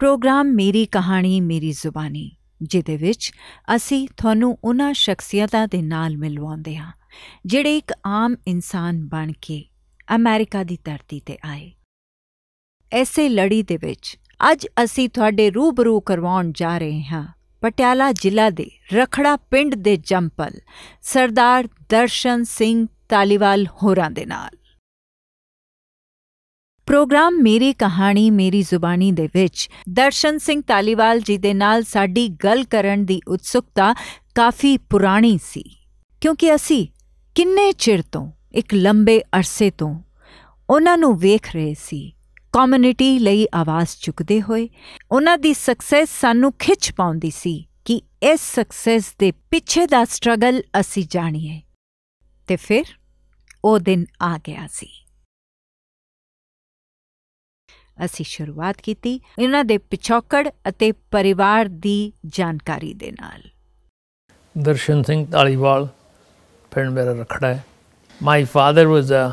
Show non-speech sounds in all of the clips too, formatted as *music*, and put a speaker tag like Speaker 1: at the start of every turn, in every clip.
Speaker 1: Programme ਮੇਰੀ ਕਹਾਣੀ ਮੇਰੀ ਜ਼ੁਬਾਨੀ ਜਿਦੇ ਵਿੱਚ ਅਸੀਂ ਤੁਹਾਨੂੰ ਉਹਨਾਂ ਸ਼ਖਸੀਅਤਾਂ ਦੇ ਨਾਲ ਮਿਲਵਾਉਂਦੇ ਹਾਂ ਜਿਹੜੇ ਇੱਕ ਆਮ ਇਨਸਾਨ ਬਣ ਕੇ ਅਮਰੀਕਾ ਦੀ ਧਰਤੀ ਤੇ ਆਏ ਐਸੇ ਲੜੀ ਦੇ ਵਿੱਚ ਅੱਜ ਅਸੀਂ ਤੁਹਾਡੇ ਰੂਬਰੂ ਕਰਵਾਉਣ ਜਾ ਰਹੇ ਹਾਂ ਪਟਿਆਲਾ ਜ਼ਿਲ੍ਹਾ ਦੇ ਰਖੜਾ ਪਿੰਡ ਦੇ ਜੰਪਲ ਸਰਦਾਰ ਦਰਸ਼ਨ ਸਿੰਘ ਤਾਲੀਵਾਲ ਹੋਰਾਂ ਦੇ ਨਾਲ ਪ੍ਰੋਗਰਾਮ ਮੇਰੀ ਕਹਾਣੀ ਮੇਰੀ ਜ਼ੁਬਾਨੀ ਦੇ ਵਿੱਚ ਦਰਸ਼ਨ ਸਿੰਘ ਤਾਲੀਵਾਲ ਜੀ ਦੇ ਨਾਲ ਸਾਡੀ ਗੱਲ ਕਰਨ ਦੀ ਉਤਸੁਕਤਾ ਕਾਫੀ ਪੁਰਾਣੀ ਸੀ ਕਿਉਂਕਿ ਅਸੀਂ ਕਿੰਨੇ ਚਿਰ ਤੋਂ ਇੱਕ ਲੰਬੇ ਅਰਸੇ ਤੋਂ ਉਹਨਾਂ ਨੂੰ ਵੇਖ ਰਹੇ ਸੀ ਕਮਿਊਨਿਟੀ ਲਈ ਆਵਾਜ਼ ਚੁੱਕਦੇ ਹੋਏ ਉਹਨਾਂ ਦੀ ਸਕਸੈਸ ਸਾਨੂੰ ਖਿੱਚ ਪਾਉਂਦੀ ਸੀ ਕਿ ਇਸ ਸਕਸੈਸ ਦੇ ਪਿੱਛੇ ਦਾ ਸਟਰਗਲ ਅਸੀਂ ਜਾਣੀਏ ਤੇ ਫਿਰ ਉਹ ਦਿਨ ਆ ਗਿਆ ਸੀ ਅਸੀਂ ਸ਼ੁਰੂਆਤ ਕੀਤੀ ਇਹਨਾਂ ਦੇ ਪਿਛੋਕੜ ਅਤੇ ਪਰਿਵਾਰ ਦੀ ਜਾਣਕਾਰੀ ਦੇ ਨਾਲ
Speaker 2: ਦਰਸ਼ਨ ਸਿੰਘ ਢਾਲੀਵਾਲ ਪਿੰਡ ਮੇਰਾ ਰਖੜਾ ਹੈ my father was a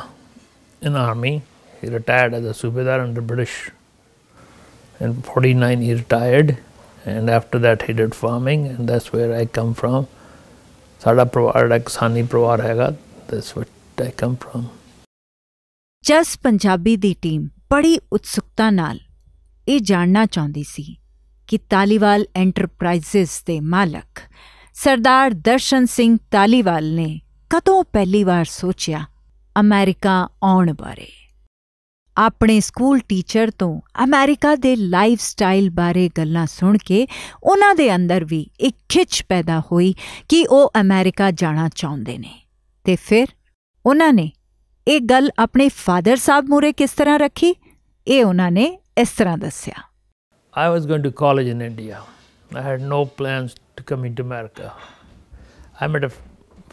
Speaker 2: in army he retired as a subedar under British and 49 he retired and after that he did farming and that's where I come from ਸਾਡਾ ਪਰਿਵਾਰ ਅਕਸਾਨੀ ਪਰਿਵਾਰ ਹੈਗਾ that's what I come from
Speaker 1: ਜਸ ਪੰਜਾਬੀ ਦੀ team ਬੜੀ ਉਤਸੁਕਤਾ ਨਾਲ ਇਹ ਜਾਣਨਾ ਚਾਹੁੰਦੀ ਸੀ ਕਿ ਤਾਲੀਵਾਲ ਐਂਟਰਪ੍ਰਾਈਜ਼ਸ ਦੇ ਮਾਲਕ ਸਰਦਾਰ ਦਰਸ਼ਨ ਸਿੰਘ ਤਾਲੀਵਾਲ ਨੇ ਕਦੋਂ ਪਹਿਲੀ ਵਾਰ ਸੋਚਿਆ ਅਮਰੀਕਾ ਆਉਣ ਬਾਰੇ ਆਪਣੇ ਸਕੂਲ ਟੀਚਰ ਤੋਂ ਅਮਰੀਕਾ ਦੇ ਲਾਈਫ ਸਟਾਈਲ ਬਾਰੇ ਗੱਲਾਂ ਸੁਣ ਕੇ ਉਹਨਾਂ ਦੇ ਅੰਦਰ ਵੀ ਇੱਕ ਖਿੱਚ ਪੈਦਾ ਹੋਈ ਕਿ ਉਹ ਅਮਰੀਕਾ ਜਾਣਾ ਚਾਹੁੰਦੇ ਨੇ ਤੇ ਫਿਰ ਉਹਨਾਂ ਨੇ ਇਹ ਗੱਲ ਆਪਣੇ ਫਾਦਰ ਸਾਹਿਬ ਮੂਰੇ ਕਿਸ ਤਰ੍ਹਾਂ ਰੱਖੀ ਇਹ ਉਹਨਾਂ ਨੇ ਇਸ ਤਰ੍ਹਾਂ
Speaker 2: I was going to college in India. I had no plans to come into America. I met a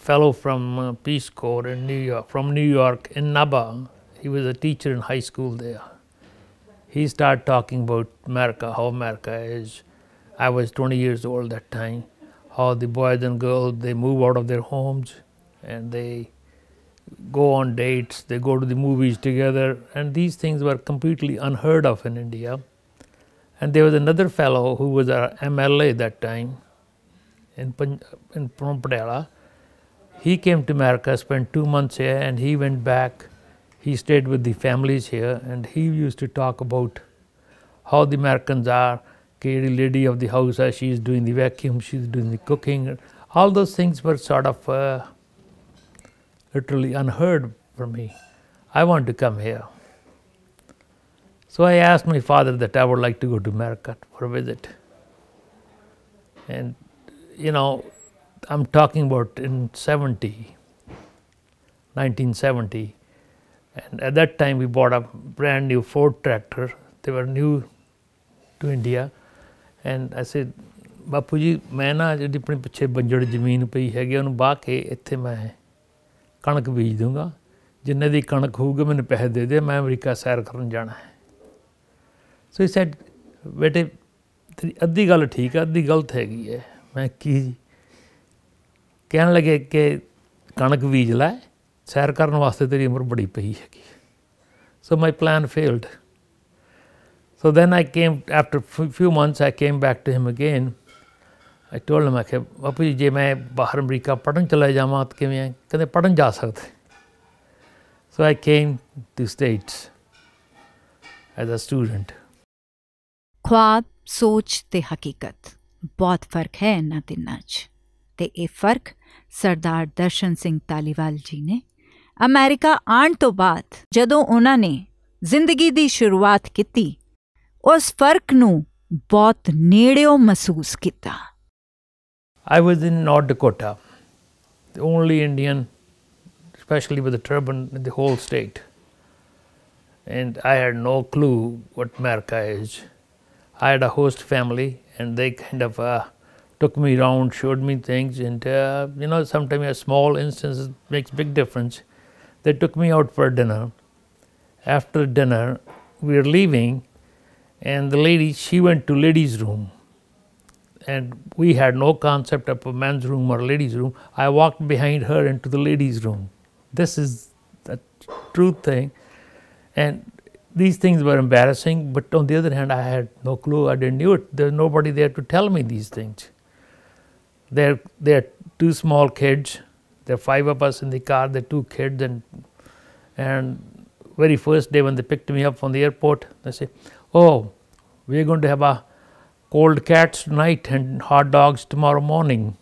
Speaker 2: fellow from uh, Peace Corps in New York, from New York in Napa. He was a teacher in high school there. He started talking about America, how America is. I was 20 years old that time. How the boys and girls they move out of their homes and they go on dates, they go to the movies together, and these things were completely unheard of in India. And there was another fellow who was our MLA that time in, Punjab. in He came to America, spent two months here, and he went back. He stayed with the families here, and he used to talk about how the Americans are. The lady of the house, she's doing the vacuum, she's doing the cooking. All those things were sort of uh, literally unheard for me. I want to come here. So I asked my father that I would like to go to Marikat for a visit. And, you know, I'm talking about in 70, 1970. And at that time, we bought a brand new Ford tractor. They were new to India. And I said, "Bapuji, ਜੀ ਮੈਂ ਨਾ ਜਿਹੜੀ ਆਪਣੀ ਪਿੱਛੇ ਬੰਜੜ ਜ਼ਮੀਨ ਪਈ ਹੈਗੀ ਉਹਨੂੰ ਬਾਹ ਕੇ ਇੱਥੇ कणक बीज दूंगा जिन्ने दी कणक होगी मैंने पैसे दे दे मैं अमरीका सैर कर जाना है सो ही सैड बेटे तेरी अद्धी गल ठीक है अद्धी गलत हैगी है मैं कि कह लगे कि कणक बीज लाए सैर करने वास्ते तेरी उम्र बड़ी पई हैगी so my plan failed so then I came after few months I came back to him again I told ਮੈਂ ਕਿ ਬਾਪੂ ਜੀ ਜੇ ਮੈਂ ਬਾਹਰ ਅਮਰੀਕਾ ਪੜਨ ਚਲਾ ਜਾਵਾਂ ਤਾਂ ਕਿਵੇਂ ਕਹਿੰਦੇ ਪੜਨ ਜਾ ਸਕਦੇ so I came to States as a
Speaker 1: student ਖਵਾਬ ਸੋਚ ਤੇ ਹਕੀਕਤ ਬਹੁਤ ਫਰਕ ਹੈ ਨਾ ਤਿੰਨਾਂ 'ਚ ਤੇ ਇਹ ਫਰਕ ਸਰਦਾਰ ਦਰਸ਼ਨ ਸਿੰਘ ਤਾਲੀਵਾਲ ਜੀ ਨੇ ਅਮਰੀਕਾ ਆਉਣ ਤੋਂ ਬਾਅਦ ਜਦੋਂ ਉਹਨਾਂ ਨੇ ਜ਼ਿੰਦਗੀ ਦੀ ਸ਼ੁਰੂਆਤ ਕੀਤੀ ਉਸ ਫਰਕ ਨੂੰ ਬਹੁਤ ਨੇੜਿਓਂ ਮਹਿਸੂਸ ਕੀਤਾ
Speaker 2: I was in North Dakota, the only Indian, especially with a turban, in the whole state. And I had no clue what America is. I had a host family, and they kind of uh, took me around, showed me things, and uh, you know, sometimes a small instance makes big difference. They took me out for dinner. After dinner, we were leaving, and the lady, she went to ladies' room and we had no concept of a men's room or a ladies' room. I walked behind her into the ladies' room. This is the true thing. And these things were embarrassing, but on the other hand, I had no clue. I didn't know it. There was nobody there to tell me these things. They're, they're two small kids. There are five of us in the car, the two kids, and and very first day when they picked me up from the airport, they say, "Oh, we're going to have a cold cats tonight and hot dogs tomorrow morning.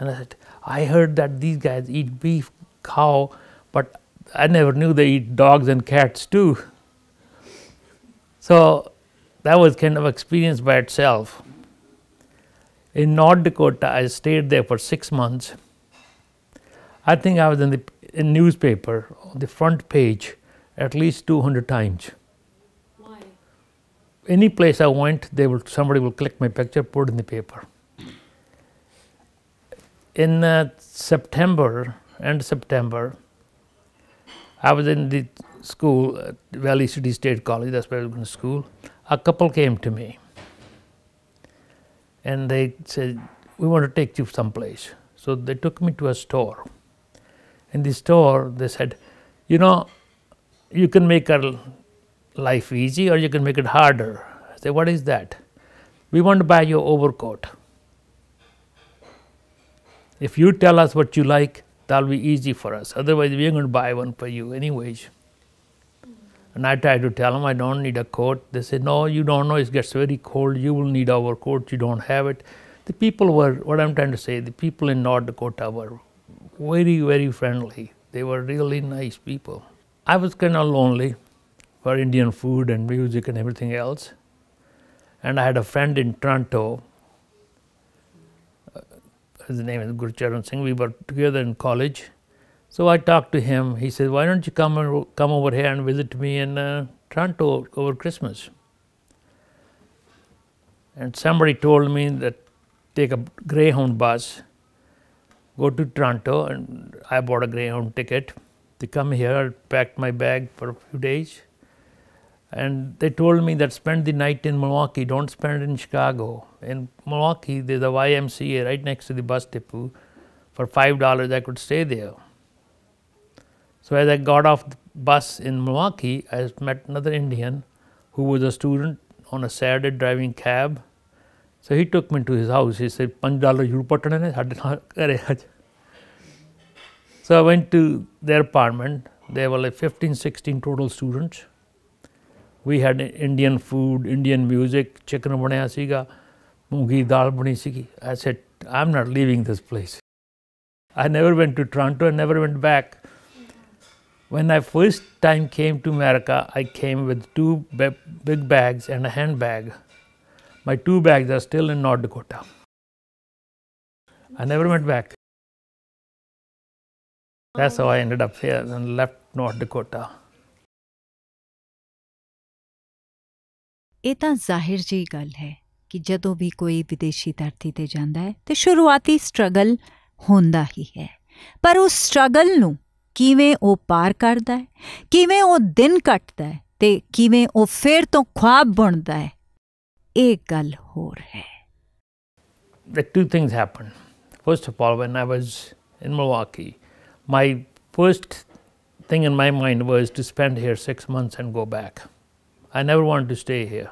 Speaker 2: And I said, I heard that these guys eat beef, cow, but I never knew they eat dogs and cats too. So that was kind of experience by itself. In North Dakota, I stayed there for six months. I think I was in the in newspaper, on the front page, at least 200 times any place I went, they will somebody will click my picture, put in the paper. In uh, September, end September, I was in the school, uh, Valley City State College. That's where I was going to school. A couple came to me, and they said, "We want to take you someplace." So they took me to a store. In the store, they said, "You know, you can make a life easy or you can make it harder. I say, what is that? We want to buy your overcoat. If you tell us what you like, that'll be easy for us. Otherwise, we are going to buy one for you anyways. And I try to tell them I don't need a coat. They say, no, you don't know. It gets very cold. You will need our coat. You don't have it. The people were, what I'm trying to say, the people in North Dakota were very, very friendly. They were really nice people. I was kind of lonely for Indian food and music and everything else. And I had a friend in Toronto. Uh, his name is Gurcharan Singh. We were together in college. So I talked to him. He said, "Why don't you come come over here and visit me in uh, Toronto over Christmas?" And somebody told me that take a Greyhound bus, go to Toronto, and I bought a Greyhound ticket to come here. I packed my bag for a few days, and they told me that spend the night in Milwaukee, don't spend in Chicago. In Milwaukee, there's a YMCA right next to the bus depot. For $5, I could stay there. So as I got off the bus in Milwaukee, I met another Indian who was a student on a Saturday driving cab. So he took me to his house. He said, "Five dollars you put in it." So I went to their apartment. There were like 15, 16 total students we had indian food indian music chicken banaya siga moongi dal bani sigi i said i'm not leaving this place i never went to toronto i never went back when i first time came to america i came with two big bags and a handbag my two bags are still in north dakota
Speaker 1: i never went back that's how i ended up here and left north dakota ਇਹ ਤਾਂ ਜ਼ਾਹਿਰ ਜੀ ਗੱਲ ਹੈ ਕਿ ਜਦੋਂ ਵੀ ਕੋਈ ਵਿਦੇਸ਼ੀ ਧਰਤੀ ਤੇ ਜਾਂਦਾ ਹੈ ਤੇ ਸ਼ੁਰੂਆਤੀ ਸਟਰਗਲ ਹੁੰਦਾ ਹੀ ਹੈ ਪਰ ਉਸ ਸਟਰਗਲ ਨੂੰ ਕਿਵੇਂ ਉਹ ਪਾਰ ਕਰਦਾ ਹੈ ਕਿਵੇਂ ਉਹ ਦਿਨ ਕੱਟਦਾ ਹੈ ਤੇ ਕਿਵੇਂ ਉਹ ਫੇਰ ਤੋਂ ਖੁਆਬ ਬਣਦਾ ਹੈ ਇਹ ਗੱਲ ਹੋਰ ਹੈ
Speaker 2: The two things happened. First of all, when I was in Milwaukee, my first thing in my mind was to spend here 6 months and go back. I never wanted to stay here.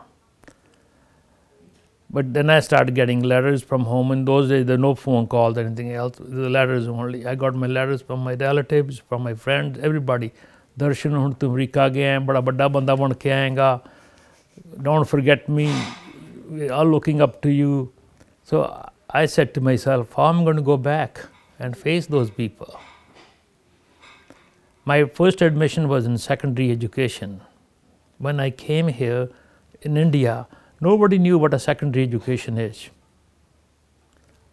Speaker 2: But then I started getting letters from home. In those days, there were no phone calls or anything else. The letters only. I got my letters from my relatives, from my friends, everybody. दर्शन हूँ तुम अमरीका गए हैं बड़ा बड़ा बंदा बन के आएगा don't forget me are looking up to you so I set to myself I am My first admission was in secondary education when I came here in India, nobody knew what a secondary education is.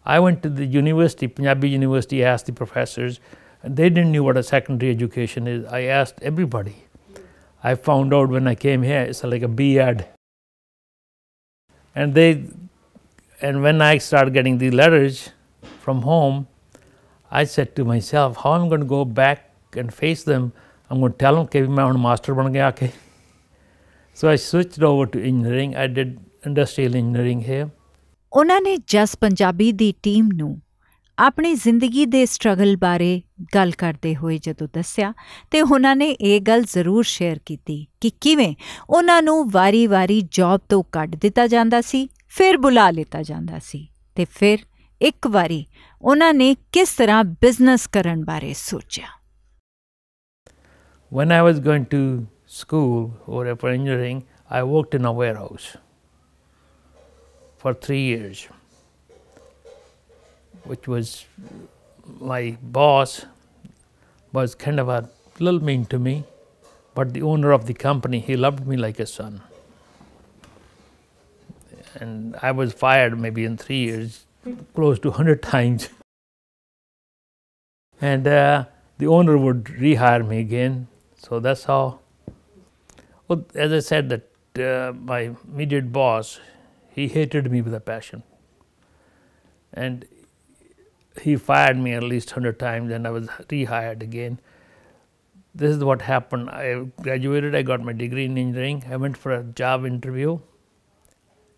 Speaker 2: I went to the university, Punjabi University, I asked the professors, and they didn't know what a secondary education is. I asked everybody. I found out when I came here, it's like a B.Ed. And they, and when I started getting the letters from home, I said to myself, how am I going to go back and face them? I'm going to tell them, okay, I'm a master. So I switched over to engineering. I did industrial engineering here.
Speaker 1: ਉਹਨਾਂ ਨੇ ਜਸ ਪੰਜਾਬੀ ਦੀ team ਨੂੰ ਆਪਣੀ ਜ਼ਿੰਦਗੀ ਦੇ struggle ਬਾਰੇ ਗੱਲ ਕਰਦੇ ਹੋਏ ਜਦੋਂ ਦੱਸਿਆ ਤੇ ਉਹਨਾਂ ਨੇ ਇਹ ਗੱਲ ਜ਼ਰੂਰ ਸ਼ੇਅਰ ਕੀਤੀ ਕਿ ਕਿਵੇਂ ਉਹਨਾਂ ਨੂੰ ਵਾਰੀ-ਵਾਰੀ ਜੌਬ ਤੋਂ ਕੱਢ ਦਿੱਤਾ ਜਾਂਦਾ ਸੀ ਫਿਰ ਬੁਲਾ ਲਿੱਤਾ ਜਾਂਦਾ ਸੀ ਤੇ ਫਿਰ ਇੱਕ ਵਾਰੀ ਉਹਨਾਂ ਨੇ ਕਿਸ ਤਰ੍ਹਾਂ ਬਿਜ਼ਨਸ ਕਰਨ ਬਾਰੇ ਸੋਚਿਆ
Speaker 2: When I was going to school or for engineering, I worked in a warehouse for three years, which was my boss was kind of a little mean to me, but the owner of the company, he loved me like a son. And I was fired maybe in three years, close to 100 times. And uh, the owner would rehire me again. So that's how well, as I said that uh, my immediate boss, he hated me with a passion. And he fired me at least 100 times and I was rehired again. This is what happened. I graduated, I got my degree in engineering. I went for a job interview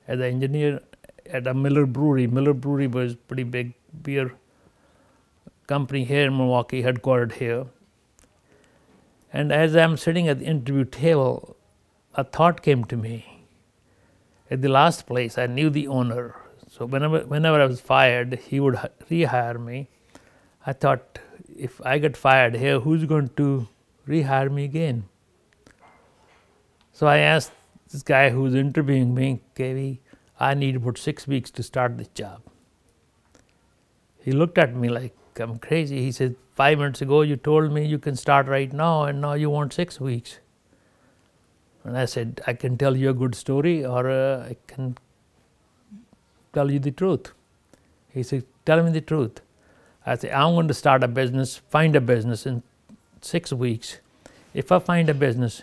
Speaker 2: as an engineer at a Miller Brewery. Miller Brewery was pretty big beer company here in Milwaukee, headquartered here. And as I'm sitting at the interview table, a thought came to me. At the last place, I knew the owner. So whenever, whenever I was fired, he would rehire me. I thought, if I get fired here, who's going to rehire me again? So I asked this guy who's interviewing me, KV, I need about six weeks to start this job. He looked at me like I'm crazy. He said, five minutes ago you told me you can start right now and now you want six weeks. And I said, I can tell you a good story or uh, I can tell you the truth. He said, Tell me the truth. I said, I'm going to start a business, find a business in six weeks. If I find a business,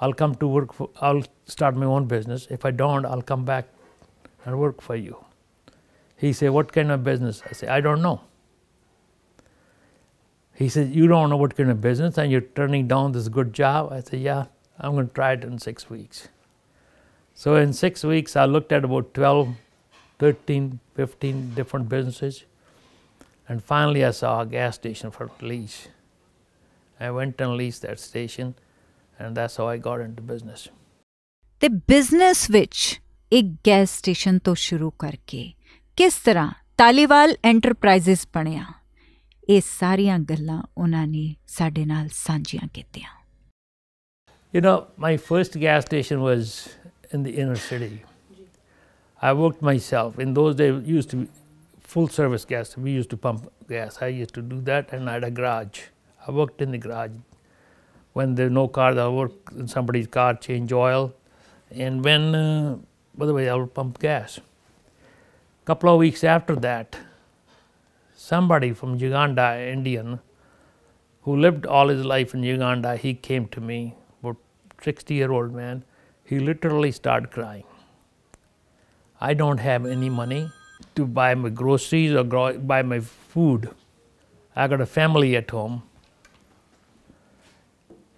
Speaker 2: I'll come to work, for, I'll start my own business. If I don't, I'll come back and work for you. He said, What kind of business? I said, I don't know. He said, You don't know what kind of business and you're turning down this good job? I said, Yeah. I am going to try it in 6 weeks. So in 6 weeks I looked at about 12, 13, 15 different businesses and finally I saw a gas station for lease. I went and leased that station and that's how I got into business.
Speaker 1: The business which a gas station to ਸ਼ੁਰੂ ਕਰਕੇ ਕਿਸ ਤਰ੍ਹਾਂ Taliwal Enterprises ਬਣਿਆ ਇਹ ਸਾਰੀਆਂ ਗੱਲਾਂ ਉਹਨਾਂ ਨੇ ਸਾਡੇ ਨਾਲ ਸਾਂਝੀਆਂ ਕੀਤੀਆਂ
Speaker 2: you know, my first gas station was in the inner city. I worked myself. In those days, used to be full service gas. We used to pump gas. I used to do that, and I had a garage. I worked in the garage. When there's no car, I work in somebody's car, change oil, and when, uh, by the way, I would pump gas. Couple of weeks after that, somebody from Uganda, Indian, who lived all his life in Uganda, he came to me 60 year old man, he literally started crying. I don't have any money to buy my groceries or buy my food. I got a family at home.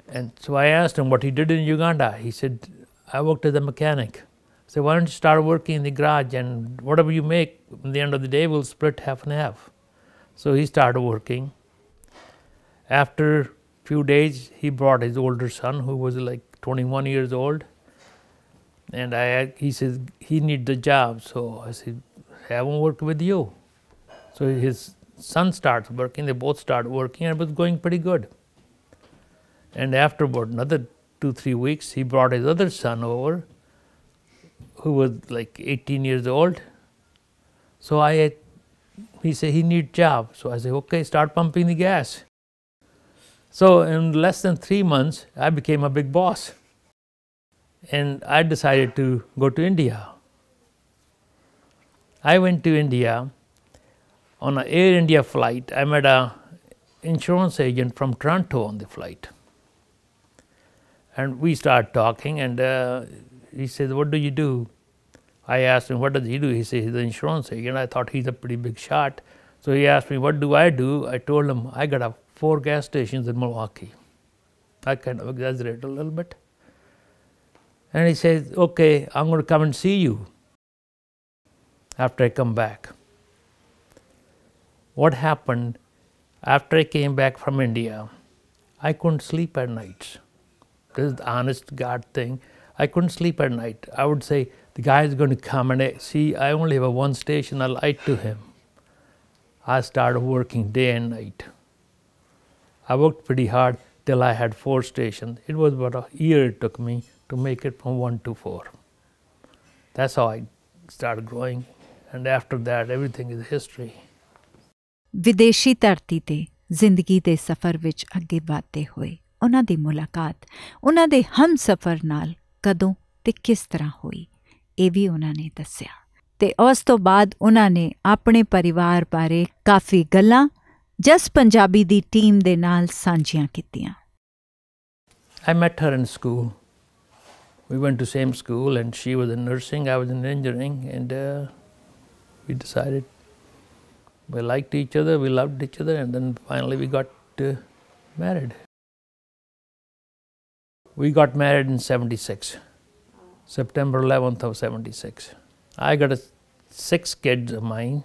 Speaker 2: And so I asked him what he did in Uganda. He said, I worked as a mechanic. So why don't you start working in the garage and whatever you make, at the end of the day, we'll split half and half. So he started working. After few days, he brought his older son, who was like 21 years old. And I, he says, he need the job. So I said, I haven't worked with you. So his son starts working, they both start working, and it was going pretty good. And after about another two, three weeks, he brought his other son over, who was like 18 years old. So I, he said, he need job. So I said, okay, start pumping the gas. So in less than three months, I became a big boss. And I decided to go to India. I went to India on an Air India flight. I met an insurance agent from Toronto on the flight. And we started talking and uh, he says, what do you do? I asked him, what does he do? He says, he's an insurance agent. I thought he's a pretty big shot. So he asked me, what do I do? I told him, I got a four gas stations in Milwaukee. I kind of exaggerate a little bit. And he says, Okay, I'm going to come and see you after I come back. What happened after I came back from India? I couldn't sleep at night. This is the honest God thing. I couldn't sleep at night. I would say, the guy is going to come and I, eh, see, I only have a one station, I'll to him. I started working day and night. I worked pretty hard till I had four stations. It was about a year it took me to make it from one to four. That's how I started growing. And after that, everything is history.
Speaker 1: ਵਿਦੇਸ਼ੀ ਧਰਤੀ ਤੇ ਜ਼ਿੰਦਗੀ ਦੇ ਸਫ਼ਰ ਵਿੱਚ ਅੱਗੇ ਵਧਦੇ ਹੋਏ ਉਹਨਾਂ ਦੀ ਮੁਲਾਕਾਤ ਉਹਨਾਂ ਦੇ ਹਮਸਫ਼ਰ ਨਾਲ ਕਦੋਂ ਤੇ ਕਿਸ ਤਰ੍ਹਾਂ ਹੋਈ ਇਹ ਵੀ ਉਹਨਾਂ ਨੇ ਦੱਸਿਆ ਤੇ ਉਸ ਤੋਂ ਬਾਅਦ ਉਹਨਾਂ ਨੇ ਆਪਣੇ ਪਰਿਵਾਰ ਬਾਰੇ ਕਾਫੀ ਗੱਲਾਂ Just Punjabi, the team, ਦੇ ਨਾਲ ਸਾਂਝੀਆਂ ਕੀਤੀਆਂ
Speaker 2: I met her in school. We went to same school and she was in nursing, I was in engineering and uh, we decided we liked each other, we loved each other and then finally we got uh, married. We got married in 76, September 11th of 76. I got six kids of mine.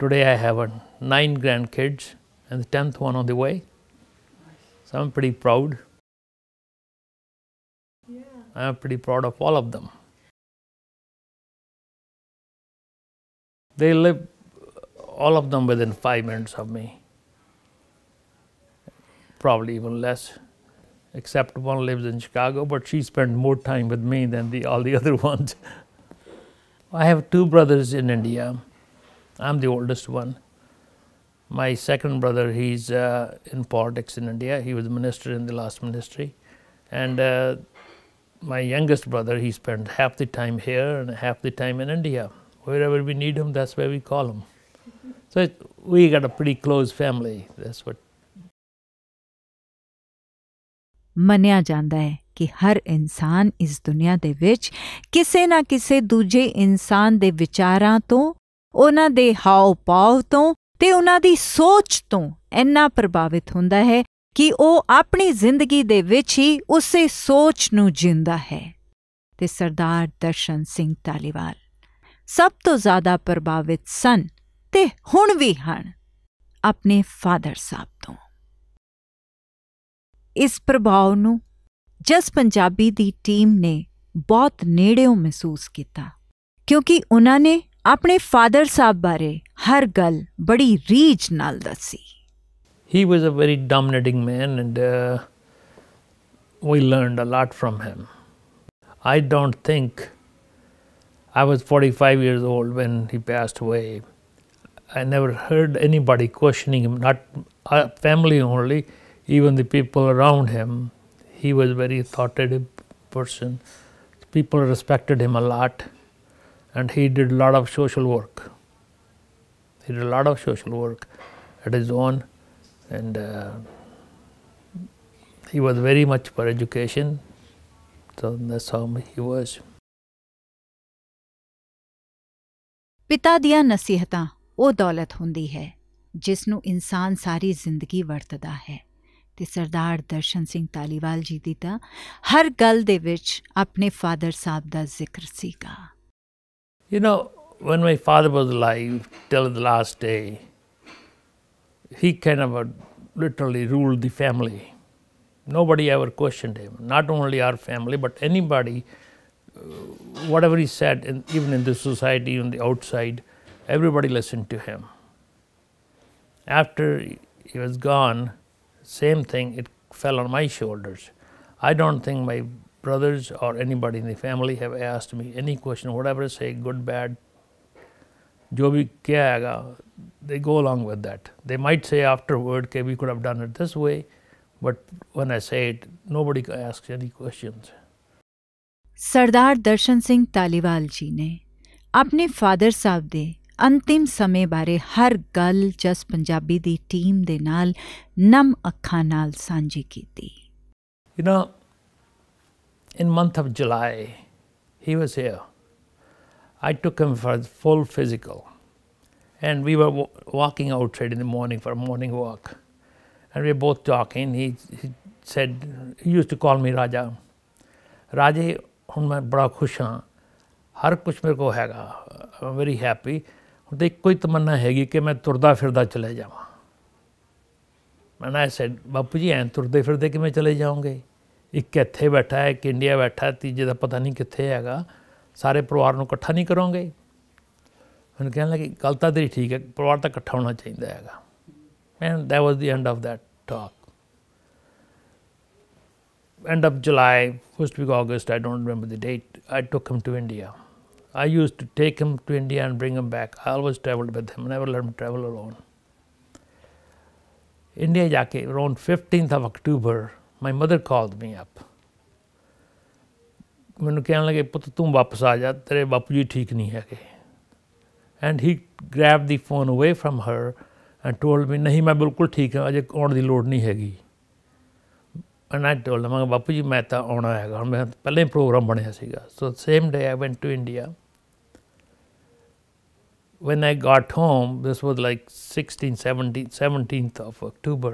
Speaker 2: Today I have a nine grandkids and the tenth one on the way.
Speaker 1: So I'm pretty proud. Yeah. I'm pretty proud of all of them. They live,
Speaker 2: all of them, within five minutes of me. Probably even less, except one lives in Chicago, but she spent more time with me than the, all the *laughs* other ones. I have two brothers in India I'm the oldest one. My second brother, he's uh, in politics in India. He was minister in the last ministry. And uh, my youngest brother, he spent half the time here and half the time in India. Wherever we need him, that's where we call him. So it, we got a pretty close family. That's what.
Speaker 1: ਮੰਨਿਆ ਜਾਂਦਾ ਹੈ ਕਿ ਹਰ ਇਨਸਾਨ ਇਸ ਦੁਨੀਆ ਦੇ ਵਿੱਚ ਕਿਸੇ ਨਾ ਕਿਸੇ ਦੂਜੇ ਇਨਸਾਨ ਦੇ ਵਿਚਾਰਾਂ ਤੋਂ ਉਹਨਾਂ ਦੇ ਹਾਉ ਪਾਉ ਤੋਂ ਤੇ ਉਹਨਾਂ ਦੀ ਸੋਚ ਤੋਂ ਇੰਨਾ ਪ੍ਰਭਾਵਿਤ ਹੁੰਦਾ ਹੈ ਕਿ ਉਹ ਆਪਣੀ ਜ਼ਿੰਦਗੀ ਦੇ ਵਿੱਚ ਹੀ ਉਸੇ ਸੋਚ ਨੂੰ ਜਿੰਦਾ ਹੈ ਤੇ ਸਰਦਾਰ ਦਰਸ਼ਨ ਸਿੰਘ ਤਾਲੀਵਾਲ ਸਭ ਤੋਂ ਜ਼ਿਆਦਾ ਪ੍ਰਭਾਵਿਤ ਸਨ ਤੇ ਹੁਣ ਵੀ ਹਨ ਆਪਣੇ ਫਾਦਰ ਸਾਹਿਬ ਤੋਂ ਇਸ ਪ੍ਰਭਾਵ ਨੂੰ ਜਸ ਪੰਜਾਬੀ ਦੀ ਟੀਮ ਨੇ ਬਹੁਤ ਨੇੜਿਓਂ ਮਹਿਸੂਸ ਕੀਤਾ ਕਿਉਂਕਿ ਉਹਨਾਂ ਨੇ ਆਪਣੇ ਫਾਦਰ ਸਾਹਿਬ ਬਾਰੇ ਹਰ ਗੱਲ ਬੜੀ ਰੀਝ ਨਾਲ ਦੱਸੀ
Speaker 2: he was a very dominating man and uh, we learned a lot from him i don't think i was 45 years old when he passed away i never heard anybody questioning him not uh, family only even the people around him he was a very authoritative person people respected him a lot and he did a lot of social work. He did a lot of social work at his own and uh, he was very much for education. So that's how he was.
Speaker 1: ਪਿਤਾ ਦੀਆਂ ਨਸੀਹਤਾਂ ਉਹ ਦੌਲਤ ਹੁੰਦੀ ਹੈ ਜਿਸ ਨੂੰ ਇਨਸਾਨ ਸਾਰੀ ਜ਼ਿੰਦਗੀ ਵਰਤਦਾ ਹੈ ਤੇ ਸਰਦਾਰ ਦਰਸ਼ਨ ਸਿੰਘ ਤਾਲੀਵਾਲ ਜੀ ਦੀ ਤਾਂ ਹਰ ਗੱਲ ਦੇ ਵਿੱਚ ਆਪਣੇ ਫਾਦਰ ਸਾਹਿਬ ਦਾ ਜ਼ਿਕਰ ਸੀਗਾ
Speaker 2: You know, when my father was alive till the last day, he kind of literally ruled the family. Nobody ever questioned him, not only our family, but anybody, uh, whatever he said, in, even in the society, on the outside, everybody listened to him. After he was gone, same thing, it fell on my shoulders. I don't think my brothers or anybody in the family have asked me any question, whatever I say, good, bad, जो भी क्या आएगा they go along with that they might say afterward के we could have done it this way but one I say it nobody ask any question
Speaker 1: Sardar Darshan Singh Taliwal ji ने अपने father साहब दे अंतिम समय बारे हर गल जस पंजाबी दी टीम दे नाल नम अखा नाल सांझी की थी
Speaker 2: you know in month of July, he was here. I took him for full physical. And we were walking outside in the morning for a morning walk. And we were both talking. He, he said, he used to call me Raja. Raja, I'm very happy. ਹਾਂ ਹਰ ਕੁਝ ਮੇਰੇ ਕੋ i Aam very happy ਹੁਣ ਤੇ ਇੱਕੋ ਹੀ ਤਮੰਨਾ ਹੈਗੀ एक इतें बैठा है एक इंडिया बैठा है तीजे का पता नहीं कितने हैगा सारे परिवार को कट्ठा नहीं करोंगे मैंने कह लगे गलता तेरी ठीक है परिवार तो कट्ठा होना चाहिए है and that was the end of that talk end of July first week August I don't remember the date I took him to India I use to take him to India and bring him back I always travelled with him never let him travel alone India जाके around fifteenth of October my mother called me up ਮੈਨੂੰ ਕਹਿਣ ਲੱਗੇ ਪੁੱਤ ਤੂੰ ਵਾਪਸ ਆ ਜਾ ਤੇਰੇ ਬਾਪੂ ਜੀ ਠੀਕ ਨਹੀਂ ਹੈਗੇ and he grab the phone away from her and told me ਨਹੀਂ ਮੈਂ ਬਿਲਕੁਲ ਠੀਕ ਹਾਂ ਅਜੇ ਆਉਣ ਦੀ ਲੋੜ ਨਹੀਂ ਹੈਗੀ ਐਂਡ ਆਈ ਟੋਲਡ ਮੈਂ ਬਾਪੂ ਜੀ ਮੈਂ ਤਾਂ ਆਉਣਾ ਹੈਗਾ ਹੁਣ ਮੈਂ ਪਹਿਲੇ ਪ੍ਰੋਗਰਾਮ ਬਣਿਆ ਸੀਗਾ so same day I went to India when I got home, this was like 16, 17, 17th of October,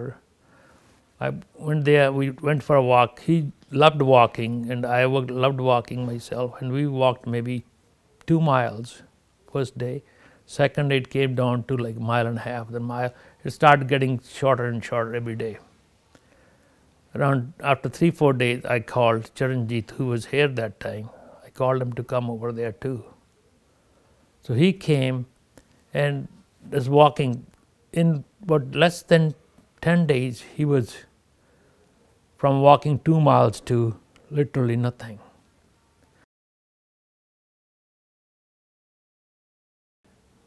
Speaker 2: I went there, we went for a walk. He loved walking, and I loved walking myself. And we walked maybe two miles first day. Second, it came down to like mile and a half, then mile. It started getting shorter and shorter every day. Around after three, four days, I called Charanjit, who was here that time. I called him to come over there too. So he came and was walking in what less than 10 days he was from walking 2 miles to literally nothing.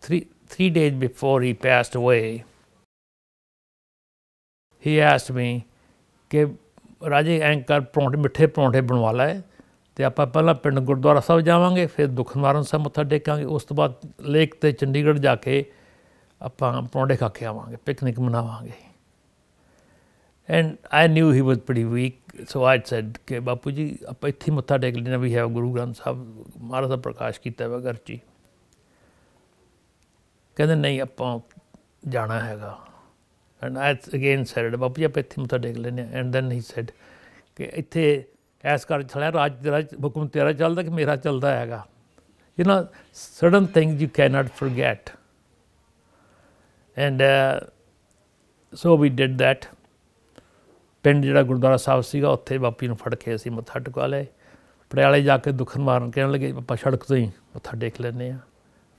Speaker 1: Three, three days before he passed away, he asked me
Speaker 2: ਕਿ ਰਾਜੇ ਐਂ ਕਰ ਪਰੌਂਠੇ ਮਿੱਠੇ ਪਰੌਂਠੇ ਬਣਵਾ ਲੈ ਤੇ ਆਪਾਂ ਪਹਿਲਾਂ ਪਿੰਡ ਗੁਰਦੁਆਰਾ ਸਾਹਿਬ ਜਾਵਾਂਗੇ ਫਿਰ ਦੁਖਨਿਵਾਰਨ ਸਾਹਿਬ ਮੱਥਾ ਟੇਕਾਂਗੇ ਉਸ ਤੋਂ ਬਾਅਦ ਲੇਕ ਤੇ ਚੰਡੀਗੜ੍ਹ ਜਾ ਕੇ ਆਪਾਂ ਪਰੌਂਠੇ ਖਾ ਕੇ ਆਵਾਂਗੇ ਪਿਕਨਿਕ ਮਨਾਵਾਂਗੇ And I knew he was pretty weak, so I said, Bapu ji, we have Guru Granth Sahib, Maharaja Prakash ki tawa garchi. Kande nahi appaan jana hai And I again said, Bapu ji, apai thimutha deklini. And then he said, Ithe, askar chala hai, raj, raj, chalda ki mera chalda hai You know, certain things you cannot forget. And uh, so we did that. ਪਿੰਡ ਜਿਹੜਾ ਗੁਰਦੁਆਰਾ ਸਾਹਿਬ ਸੀਗਾ ਉੱਥੇ ਬਾਪੀ ਨੂੰ ਫੜ ਕੇ ਅਸੀਂ ਮੱਥਾ ਟਿਕਾ ਲਏ ਪੜਿਆਲੇ ਜਾ ਕੇ ਦੁੱਖ ਮਾਰਨ ਕਹਿਣ ਲੱਗੇ ਆਪਾਂ ਸੜਕ ਤੋਂ ਹੀ ਮੱਥਾ ਟੇਕ ਲੈਨੇ ਆ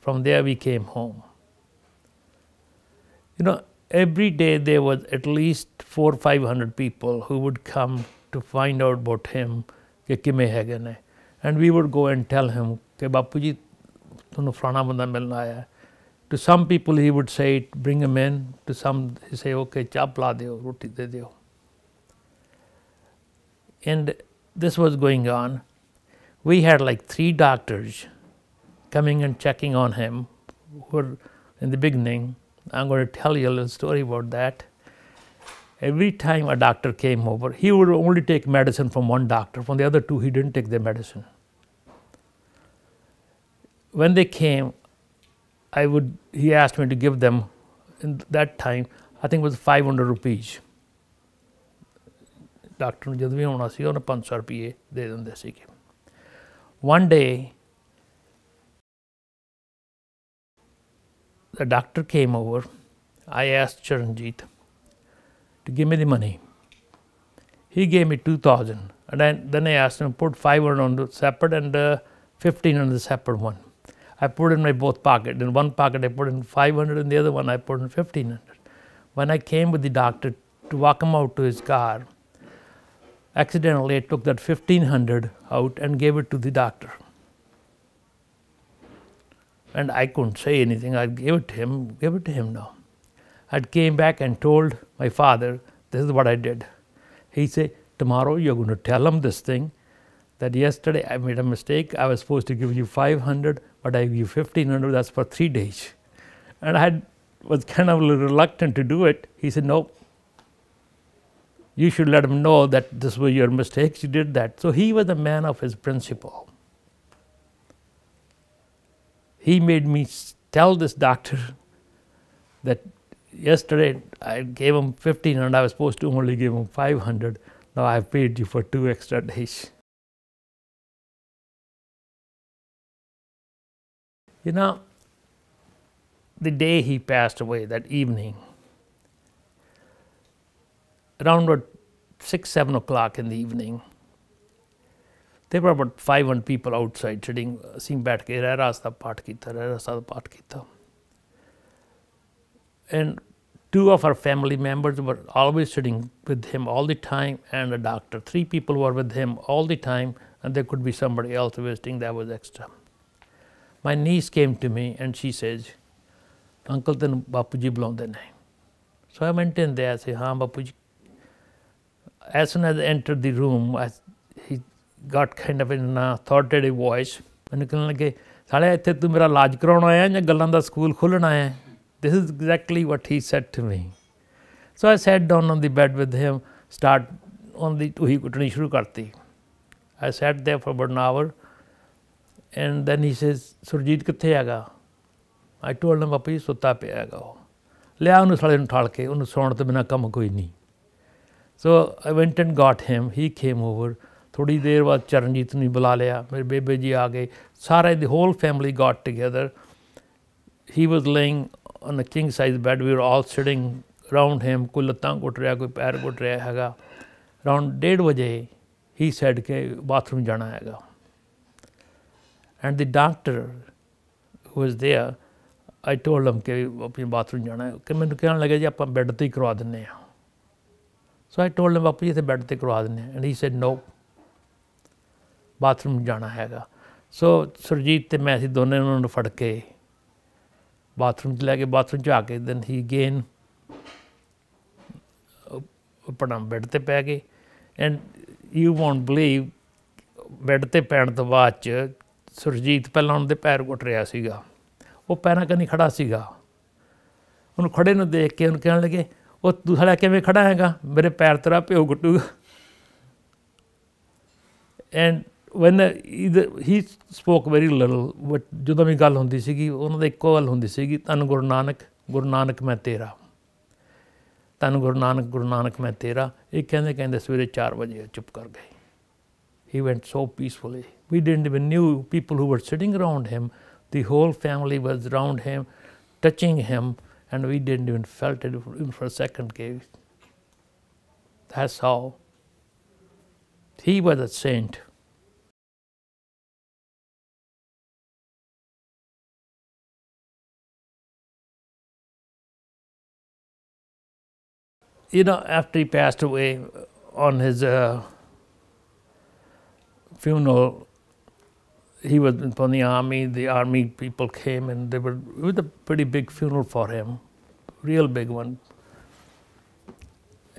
Speaker 2: from there we came home you نو every day there was at least 4 500 people who would come to find out about him ਕਿ ਕਿਵੇਂ ਹੈਗੇ ਨੇ and we would go and tell him ਕਿ ਬਾਪੂ ਜੀ ਤੁਹਾਨੂੰ ਫਰਾਣਾ ਬੰਦਾ ਮਿਲਣ ਆਇਆ ਹੈ to some people he would say bring a man to some he say okay ਚਾਹ ਪਲਾ ਦਿਓ ਰੋਟੀ ਦੇ ਦਿਓ and this was going on. We had like three doctors coming and checking on him who were in the beginning. I'm going to tell you a little story about that. Every time a doctor came over, he would only take medicine from one doctor. From the other two, he didn't take their medicine. When they came, I would, he asked me to give them, in that time, I think it was 500 rupees. Doctor ਨੂੰ ਜਦ ਵੀ ਆਉਣਾ ਸੀ ਉਹਨੇ 500 ਰੁਪਏ ਦੇ ਦਿੰਦੇ the doctor came over. I asked Charanjit to give me the money. He gave me 2000 and I, then I asked him to put 500 on the separate and uh, 15 on the separate one. I put in my both pocket. In one pocket I put in 500 and the other one I put in 1500. When I came with the doctor to walk him out to his car, accidentally I took that 1500 out and gave it to the doctor. And I couldn't say anything. I gave it to him, gave it to him now. I came back and told my father, this is what I did. He said, tomorrow you're going to tell him this thing that yesterday I made a mistake. I was supposed to give you 500, but I gave you 1500. That's for three days. And I was kind of reluctant to do it. He said, no, you should let him know that this was your mistake. You did that. So he was a man of his principle. He made me tell this doctor that yesterday I gave him 1500, I was supposed to only give him 500. Now I've paid you for two extra days. You know, the day he passed away, that evening, around about 6, 7 o'clock in the evening, there were about 500 people outside sitting, seeing बैठ के रह रहा था पाठ कीता and two of our family members were always sitting with him all the time and a doctor three people were with him all the time and there could be somebody else visiting that was extra my niece came to me and she says uncle then bapuji bulaunde ne so i went in there i said ha bapuji as soon as I entered the room, I, he got kind of in a authoritative voice. ਮੈਨੂੰ ਕਹਿਣ ਲੱਗੇ ਸਾਲਿਆ ਇੱਥੇ ਤੂੰ ਮੇਰਾ ਇਲਾਜ ਕਰਾਉਣ ਆਇਆ ਜਾਂ ਗੱਲਾਂ ਦਾ ਸਕੂਲ ਖੋਲਣ ਆਇਆ this is exactly what he said to me. So I sat down on the bed with him, start on the tuhi kutani shuru karti. I sat there for about an hour and then he says, Surjit kithe aga? I told him, Papa ji, sutta pe aga ho. ਲਿਆ ਉਹਨੂੰ ਸਾਲੇ ਨੂੰ ਠਾਲ ਕੇ ਉਹਨੂੰ ਸੌਣ ਤੋਂ ਬਿਨਾ ਕੰਮ ਕੋਈ so I went and got him. He came over थोड़ी देर बाद चरणजीत ने बुला लिया मेरे बेबे जी आ गए सारे the whole family got together he was laying on a king size bed we are all sitting round him कोई लत्त घुट रहा कोई पैर घुट रहा है अराउंड डेढ़ बजे ही सैड के बाथरूम जाना है and the doctor was there I told him के अपने बाथरूम जाना है मैंने मैं कहने लगे जी आप बैड तो ही करवा दें ਸੋ ਆਈ ਟੋਲਡ ਹਿਮ ਬਾਪੂ ਜੀ ਇੱਥੇ ਬੈੱਡ ਤੇ ਕਰਵਾ ਦਿੰਦੇ and he said no bathroom ਜਾਣਾ ਹੈਗਾ ਸੋ ਸੁਰਜੀਤ ਤੇ ਮੈਂ ਅਸੀਂ ਦੋਨੇ ਉਹਨਾਂ ਨੂੰ ਫੜ ਕੇ ਬਾਥਰੂਮ 'ਚ ਲੈ ਕੇ ਬਾਥਰੂਮ 'ਚ ਆ ਕੇ ਦਨ ਹੀ ਗੇਨ ਆਪਣਾ ਬੈੱਡ ਤੇ ਪੈ ਗਏ and you won't believe bed ਤੇ ਪੈਣ ਤੋਂ ਬਾਅਦ ਚ ਸੁਰਜੀਤ ਪਹਿਲਾਂ ਉਹਦੇ ਪੈਰ ਘੁੱਟ ਰਿਹਾ ਸੀਗਾ ਉਹ ਪੈਰਾਂ ਕੰਨੀ ਖੜਾ ਸੀਗਾ ਉਹਨੂੰ ਖੜੇ ਨੂੰ ਦੇਖ ਕੇ ਉਹਨੂੰ ਕਹਿਣ ਲੱਗੇ ਉਹ ਤੂੰ ਹਲਾ ਕਿਵੇਂ ਖੜਾ ਹੈਗਾ ਮੇਰੇ ਪੈਰ ਤੇਰਾ ਭਿਓ ਗੁੱਟੂ ਐਂਡ ਇਦ he spoke very little but ਜਦੋਂ ਵੀ ਗੱਲ ਹੁੰਦੀ ਸੀਗੀ ਉਹਨਾਂ ਦਾ ਇੱਕੋ ਗੱਲ ਹੁੰਦੀ ਸੀਗੀ ਤਨ ਗੁਰੂ ਨਾਨਕ ਗੁਰੂ ਨਾਨਕ ਮੈਂ ਤੇਰਾ ਤਨ ਗੁਰੂ ਨਾਨਕ ਗੁਰੂ ਨਾਨਕ ਮੈਂ ਤੇਰਾ ਇਹ ਕਹਿੰਦੇ ਕਹਿੰਦੇ ਸਵੇਰੇ 4 ਵਜੇ ਚੁੱਪ ਕਰ ਗਏ he went so peacefully. We didn't even knew people who were sitting around him. The whole family was around him, touching him, and we didn't even felt it even for a second case. That's how.
Speaker 1: He was a saint. You know, after he passed away
Speaker 2: on his uh, funeral, he was from the army. The army people came and they were, it was a pretty big funeral for him, real big one.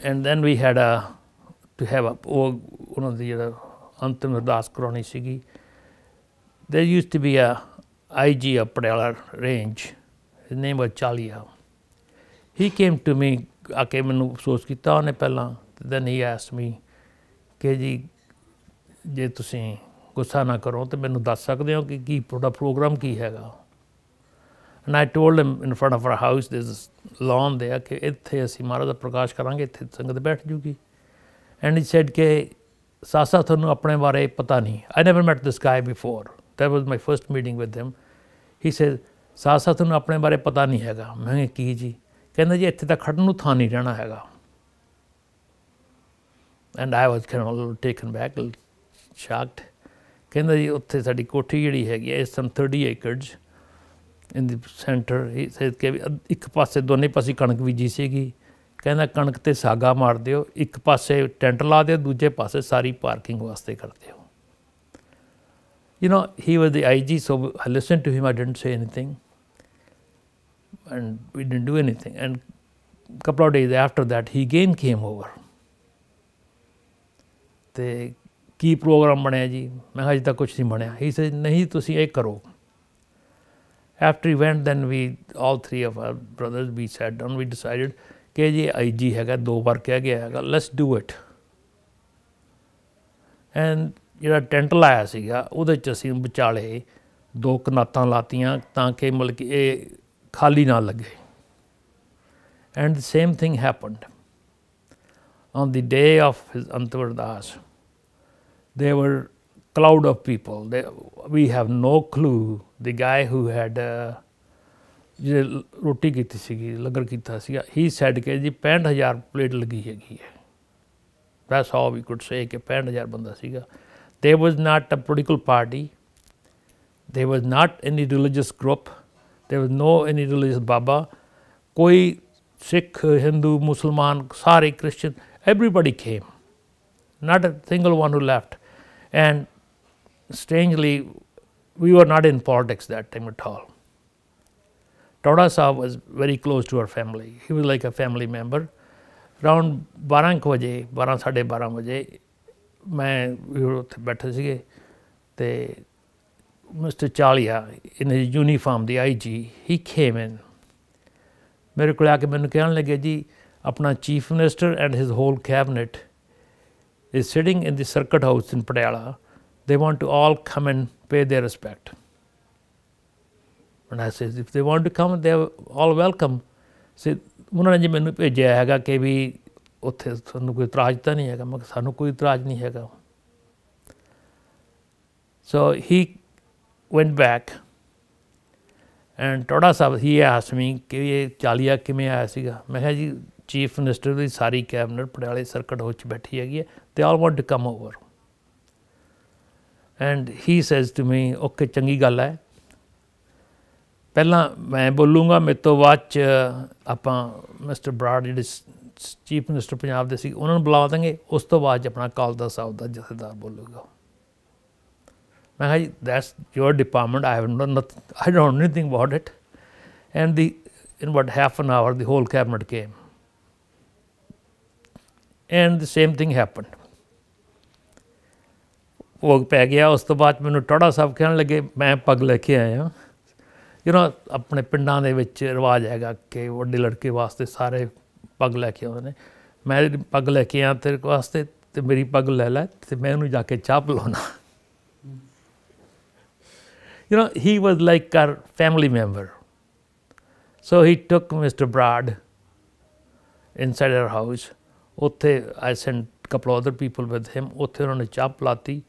Speaker 2: And then we had a, to have a, oh, one of the uh, Das Kroni Sigi. There used to be a IG range. His name was Chalia. He came to me, I came in, ਕੀਤਾ ਉਹਨੇ ਪਹਿਲਾਂ then he ਆਸਮੀ ਕਿ ਜੀ ਗੁੱਸਾ ਨਾ ਕਰੋ ਤੇ ਮੈਨੂੰ ਦੱਸ ਸਕਦੇ ਹੋ ਕਿ ਕੀ ਤੁਹਾਡਾ ਪ੍ਰੋਗਰਾਮ ਕੀ ਹੈਗਾ and I told him in front of our house this lawn ਦੇ ਕਿ ਇੱਥੇ ਅਸੀਂ ਮਹਾਰਾਜ ਦਾ ਪ੍ਰਕਾਸ਼ ਕਰਾਂਗੇ ਇੱਥੇ ਸੰਗਤ ਬੈਠ ਜੂਗੀ ਐਂਡ ਹੀ ਸੈਡ ਕਿ ਸਾਸਾ ਤੁਹਾਨੂੰ ਆਪਣੇ ਬਾਰੇ ਪਤਾ ਨਹੀਂ I never met this guy before that was my first meeting with him he said ਸਾਸਾ ਤੁਹਾਨੂੰ ਆਪਣੇ ਬਾਰੇ ਪਤਾ ਨਹੀਂ ਹੈਗਾ ਮੈਂ ਕਿਹਾ ਕੀ ਜੀ ਕਹਿੰਦਾ ਜੀ ਇੱਥੇ ਤਾਂ ਖੜਨ ਨੂੰ ਥਾਂ ਨਹੀਂ ਰਹਿਣਾ ਹੈਗਾ and I was kind of taken back shocked ਕਹਿੰਦਾ ਜੀ ਉੱਥੇ ਸਾਡੀ ਕੋਠੀ ਜਿਹੜੀ ਹੈਗੀ ਹੈ ਸਮ 30 ਏਕਰਸ ਇਨ ਦੀ ਸੈਂਟਰ ਇਹ ਕਿ ਇੱਕ ਪਾਸੇ ਦੋਨੇ ਪਾਸੇ ਕਣਕ ਬੀਜੀ ਸੀਗੀ ਕਹਿੰਦਾ ਕਣਕ ਤੇ ਸਾਗਾ ਮਾਰ ਦਿਓ ਇੱਕ ਪਾਸੇ ਟੈਂਟ ਲਾ ਦਿਓ ਦੂਜੇ ਪਾਸੇ ਸਾਰੀ ਪਾਰਕਿੰਗ ਵਾਸਤੇ ਕਰ ਦਿਓ you know, he was the IG, so I listened to him, I didn't say anything. And we didn't do anything. And a couple of days after that, he again came over. ਤੇ ਕੀ programme ਬਣਿਆ ਜੀ ਮੈਂ ਕਿਹਾ ਅਜੇ ਤੱਕ ਕੁਝ ਨਹੀਂ ਬਣਿਆ ਹੀ ਸੇ ਨਹੀਂ ਤੁਸੀਂ ਇਹ ਕਰੋ after event then we all three of our brothers we sat down we decided कि ये आईजी हैगा दो बार कह गया हैगा लेट्स डू इट ਐਂਡ ਜਿਹੜਾ ਟੈਂਟ ਲਾਇਆ ਸੀਗਾ ਉਹਦੇ ਚ ਅਸੀਂ ਵਿਚਾਲੇ ਦੋ ਕਨਾਤਾਂ ਲਾਤੀਆਂ ਤਾਂ ਕਿ ਮਲਕ ਇਹ ਖਾਲੀ ਨਾ ਲੱਗੇ and the same thing happened on the day of his ਅੰਤਵਰਦਾਸ there were cloud of people. we have no clue. The guy who had roti kiti sigi, lagar kita siga, he said ke ji 5000 plate lagi hai hai. That's how we could say ke 5000 banda siga. There was not a political party. There was not any religious group. There was no any religious baba. Koi Sikh, Hindu, Muslim, sorry, Christian, everybody came. Not a single one who left. And strangely, we were not in politics that time at all. Todasa was very close to our family. He was like a family member. Around 12 ਵਜੇ 12 12:30 ਵਜੇ ਮੈਂ ਉੱਥੇ ਬੈਠੇ ਸੀਗੇ ਤੇ mister Chalia in in. Uniform ਦੀ IG he came in ਮੇਰੇ ਕੋਲ ਆ ਕੇ ਮੈਨੂੰ ਕਹਿਣ ਲੱਗੇ ਜੀ ਆਪਣਾ chief minister and his whole cabinet is sitting in the circuit house in Patiala, they want to all come and pay their respect. And I says, if they want to come, they are all welcome. ਸੇ ਉਹਨਾਂ ਨੇ ਜੀ ਮੈਨੂੰ ਭੇਜਿਆ ਹੈਗਾ ਕਿ ਵੀ ਉੱਥੇ ਤੁਹਾਨੂੰ ਕੋਈ ਇਤਰਾਜ਼ ਤਾਂ ਨਹੀਂ ਹੈਗਾ ਮੈਂ ਸਾਨੂੰ ਕੋਈ ਇਤਰਾਜ਼ ਨਹੀਂ ਹੈਗਾ ਸੋ ਹੀ went back and Toda Sahib he asked me ਕਿ ਇਹ ਚਾਲੀਆ ਕਿਵੇਂ ਆਇਆ ਸੀਗਾ ਮੈਂ ਕਿਹਾ ਜੀ ਚੀਫ ਮਿਨਿਸਟਰ ਦੀ ਸਾਰੀ ਕੈਬਨਿਟ ਪਟਿਆਲੇ ਸਰਕਟ ਹਾਊਸ 'ਚ ਬੈਠੀ ਹੈਗੀ ਹੈ ਤੇ all want to come over and he says to me okay ਚੰਗੀ ਗੱਲ ਹੈ ਪਹਿਲਾਂ ਮੈਂ ਬੋਲੂੰਗਾ ਮੇਰੇ ਤੋਂ ਬਾਅਦ ਚ ਆਪਾਂ ਮਿਸਟਰ ਬਰਾਡ ਜਿਹੜੇ ਚੀਫ ਮਿਨਿਸਟਰ ਪੰਜਾਬ ਦੇ ਸੀ ਉਹਨਾਂ ਨੂੰ ਬੁਲਾ ਦਾਂਗੇ ਉਸ ਤੋਂ ਬਾਅਦ ਆਪਣਾ ਕਾਲ ਦਾ ਸਾਹਿਬ ਦਾ ਜਥੇਦਾਰ ਬੋਲੂਗਾ ਮੈਂ ਕਿਹਾ ਜੀ that's your department I have not I don't know anything about it and the in what half an hour the whole cabinet came and the same thing happened ਭੋਗ ਪੈ ਗਿਆ ਉਸ ਤੋਂ ਬਾਅਦ ਮੈਨੂੰ ਟੋੜਾ ਸਾਹਿਬ ਕਹਿਣ ਲੱਗੇ ਮੈਂ ਪੱਗ ਲੈ ਕੇ ਆਇਆ ਯੂ نو ਆਪਣੇ ਪਿੰਡਾਂ ਦੇ ਵਿੱਚ ਰਿਵਾਜ ਹੈਗਾ ਕਿ ਵੱਡੇ ਲੜਕੇ ਵਾਸਤੇ ਸਾਰੇ ਪੱਗ ਲੈ ਕੇ ਆਉਂਦੇ ਨੇ ਮੈਂ ਪੱਗ ਲੈ ਕੇ ਆ ਤੇਰੇ ਵਾਸਤੇ ਤੇ ਮੇਰੀ ਪੱਗ ਲੈ ਲੈ ਤੇ ਮੈਂ ਉਹਨੂੰ ਜਾ ਕੇ ਚਾਪ ਲਾਉਣਾ you نو he was like our family member so he took mister Brar inside our house I sent a couple of other people with him ਉੱਥੇ ਉਹਨਾਂ a ਚਾਹ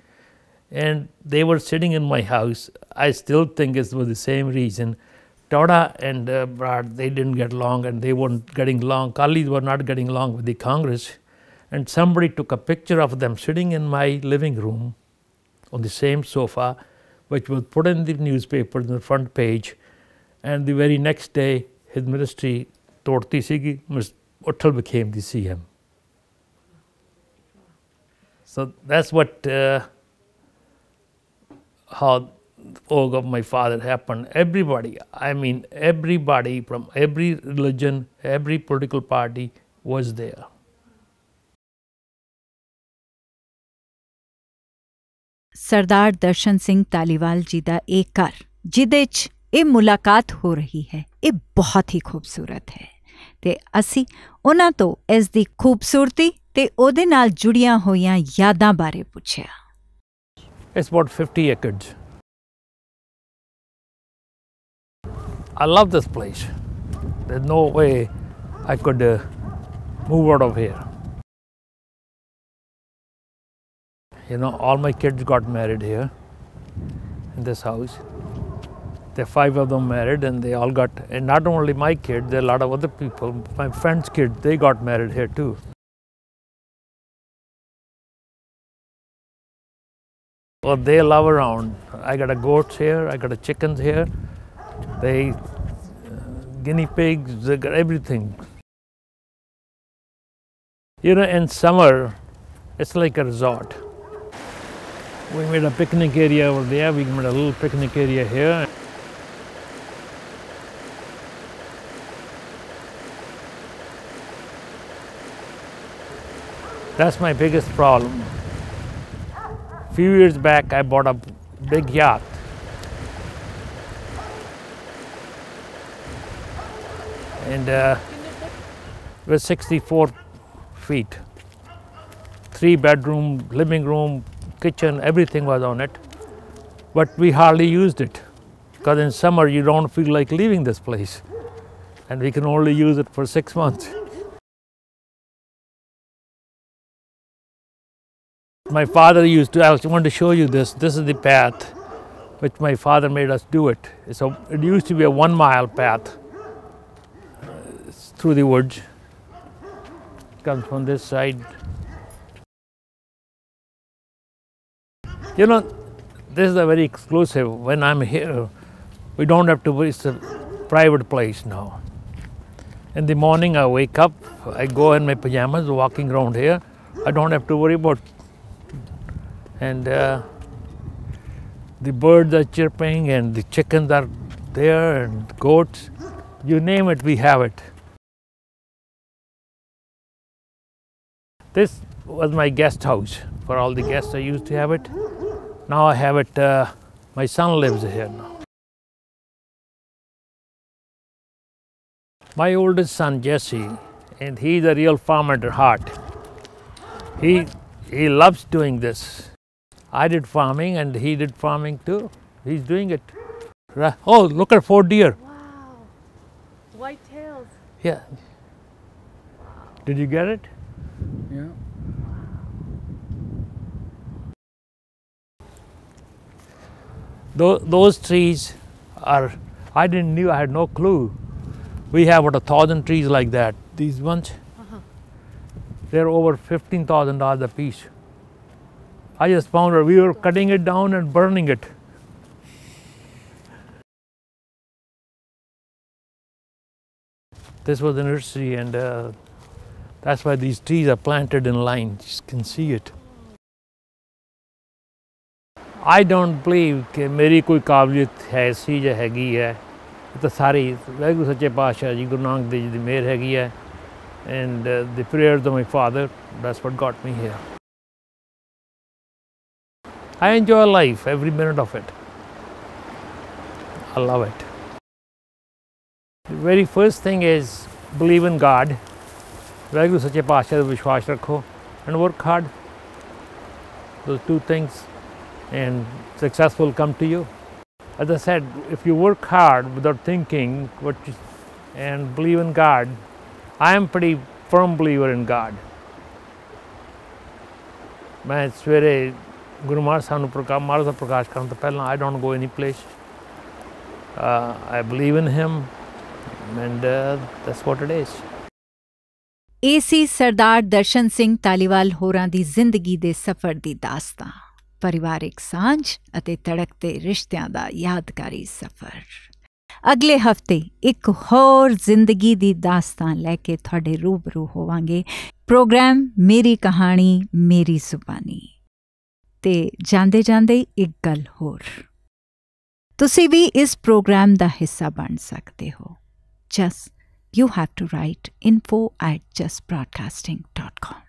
Speaker 2: and they were sitting in my house. I still think it was the same reason. Toda and uh, Brad, they didn't get along and they weren't getting along. Colleagues were not getting along with the Congress. And somebody took a picture of them sitting in my living room on the same sofa, which was put in the newspaper in the front page. And the very next day, his ministry, Torti Sigi, Uttal became the CM. So that's what uh, how org of my father happened. Everybody, I mean everybody from every religion, every political party was there.
Speaker 1: ਸਰਦਾਰ ਦਰਸ਼ਨ ਸਿੰਘ ਤਾਲੀਵਾਲ ਜੀ ਦਾ ਇਹ ਘਰ ਜਿਹਦੇ 'ਚ ਇਹ ਮੁਲਾਕਾਤ ਹੋ ਰਹੀ ਹੈ ਇਹ ਬਹੁਤ ਹੀ ਖੂਬਸੂਰਤ ਹੈ ਤੇ ਅਸੀਂ ਉਹਨਾਂ ਤੋਂ ਇਸ ਦੀ ਖੂਬਸੂਰਤੀ The ਉਹਦੇ ਨਾਲ ਜੁੜੀਆਂ Yada ਯਾਦਾਂ ਬਾਰੇ
Speaker 2: It's about 50 acres. I love this place. There's no way I could uh, move out of here. You know, all my kids got married here in this house. There are five of them married, and they all got, and not only my kids, there are a lot of other people, my friends' kids, they got married here too. Well, they love around. I got a goats here, I got a chickens here. They, uh, guinea pigs, they got everything. You know, in summer, it's like a resort. We made a picnic area over there. We made a little picnic area here. That's my biggest problem few years back I bought a big yacht and uh, it was 64 feet three bedroom living room kitchen everything was on it but we hardly used it because in summer you don't feel like leaving this place and we can only use it for six months my father used to, I want to show you this. This is the path which my father made us do it. So it used to be a one mile path uh, through the woods. It comes from this side. You know, this is a very exclusive. When I'm here, we don't have to, it's a private place now. In the morning, I wake up, I go in my pajamas walking around here. I don't have to worry about and uh, the birds are chirping and the chickens are there and goats. You name it, we have it. This was my guest house for all the guests. I used to have it. Now I have it, uh, my son lives here now. My oldest son, Jesse, and he's a real farmer at heart. He, he loves doing this. I did farming and he did farming too. He's doing it. Oh, look at four deer. Wow.
Speaker 1: White tails.
Speaker 2: Yeah. Wow. Did you get it? Yeah. Wow. Those trees are, I didn't knew, I had no clue. We have what a thousand trees like that. These ones, uh -huh. they're over $15,000 a piece. I just found or we were cutting it down and burning it. This was the nursery and uh, that's why these trees are planted in line, you can see it. I don't believe that my capability is this. It's all. And uh, the prayers of my father, that's what got me here. I enjoy life, every minute of it. I love it. The very first thing is believe in God. and work hard. Those two things and success will come to you. As I said, if you work hard without thinking what you, and believe in God, I am pretty firm believer in God. मैं सवेरे ਗੁਰੂ ਮਹਾਰਾਜ ਸਾਨੂੰ ਪ੍ਰਕਾਸ਼ ਮਹਾਰਾਜ ਦਾ ਪ੍ਰਕਾਸ਼ ਕਰਨ ਤੋਂ ਪਹਿਲਾਂ I don't go any place I believe in him and that's what it is
Speaker 1: ਏਸੀ ਸਰਦਾਰ ਦਰਸ਼ਨ ਸਿੰਘ ਤਾਲੀਵਾਲ ਹੋਰਾਂ ਦੀ ਜ਼ਿੰਦਗੀ ਦੇ ਸਫ਼ਰ ਦੀ ਦਾਸਤਾਨ ਪਰਿਵਾਰਿਕ ਸਾਂਝ ਅਤੇ ਤੜਕਦੇ ਰਿਸ਼ਤਿਆਂ ਦਾ ਯਾਦਗਾਰੀ ਸਫ਼ਰ ਅਗਲੇ ਹਫਤੇ ਇੱਕ ਹੋਰ ਜ਼ਿੰਦਗੀ ਦੀ ਦਾਸਤਾਨ ਲੈ ਕੇ ਤੁਹਾਡੇ ਰੂਬਰੂ ਹੋਵਾਂਗੇ ਪ੍ਰੋਗਰਾਮ ਮੇਰੀ ਕਹਾਣੀ ਮੇਰੀ ਸੁਪਾਨੀ ਤੇ ਜਾਂਦੇ ਜਾਂਦੇ ਇੱਕ ਗੱਲ ਹੋਰ ਤੁਸੀਂ ਵੀ ਇਸ ਪ੍ਰੋਗਰਾਮ ਦਾ ਹਿੱਸਾ ਬਣ ਸਕਦੇ ਹੋ just you have to write info@justbroadcasting.com